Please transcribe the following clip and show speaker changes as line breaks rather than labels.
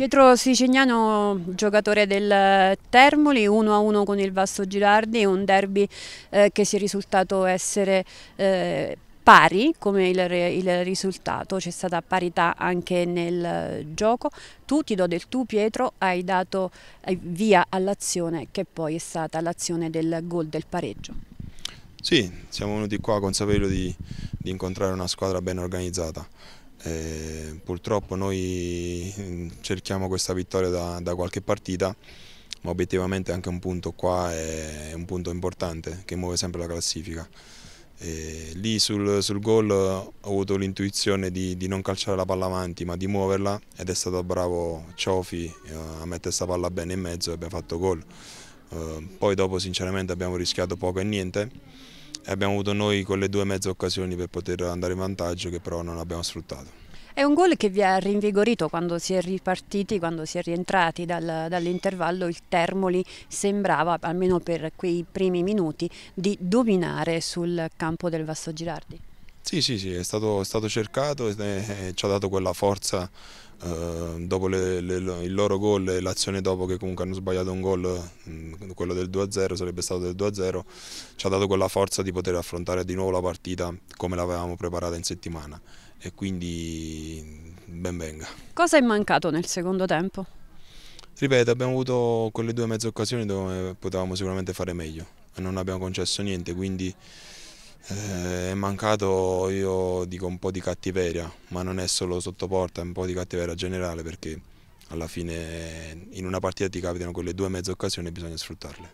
Pietro Sicignano, giocatore del eh, Termoli, 1-1 a con il Vasto Girardi, un derby eh, che si è risultato essere eh, pari come il, il risultato, c'è stata parità anche nel eh, gioco. Tu ti do del tu Pietro, hai dato via all'azione che poi è stata l'azione del gol del pareggio.
Sì, siamo venuti qua consapevoli di, di incontrare una squadra ben organizzata. Eh purtroppo noi mm, cerchiamo questa vittoria da, da qualche partita, ma obiettivamente anche un punto qua è un punto importante che muove sempre la classifica. E lì sul, sul gol ho avuto l'intuizione di, di, non calciare la palla avanti ma di muoverla ed è stato bravo Ciofi eh, a mettere questa palla bene in mezzo e abbiamo fatto gol. Uh, poi dopo sinceramente abbiamo rischiato poco e niente e abbiamo avuto noi quelle due mezze occasioni per poter andare in vantaggio che però non abbiamo sfruttato.
È un gol che vi ha rinvigorito quando si è ripartiti, quando si è rientrati dal, dall'intervallo, il Termoli sembrava, almeno per quei primi minuti, di dominare sul campo del Vasto Girardi.
Sì, sì, sì, è stato, è stato cercato e eh, ci ha dato quella forza eh, dopo le, le, il loro gol e l'azione dopo che comunque hanno sbagliato un gol, mm, quello del 2-0 sarebbe stato del 2-0, ci ha dato quella forza di poter affrontare di nuovo la partita come l'avevamo preparata in settimana e quindi ben venga.
Cosa è mancato nel secondo tempo?
Ripeto, abbiamo avuto quelle due mezze occasioni dove potevamo sicuramente fare meglio, e non abbiamo concesso niente, quindi eh, è mancato, io dico, un po' di cattiveria, ma non è solo sottoporta, è un po' di cattiveria generale perché alla fine in una partita ti capitano quelle due mezze occasioni e bisogna sfruttarle.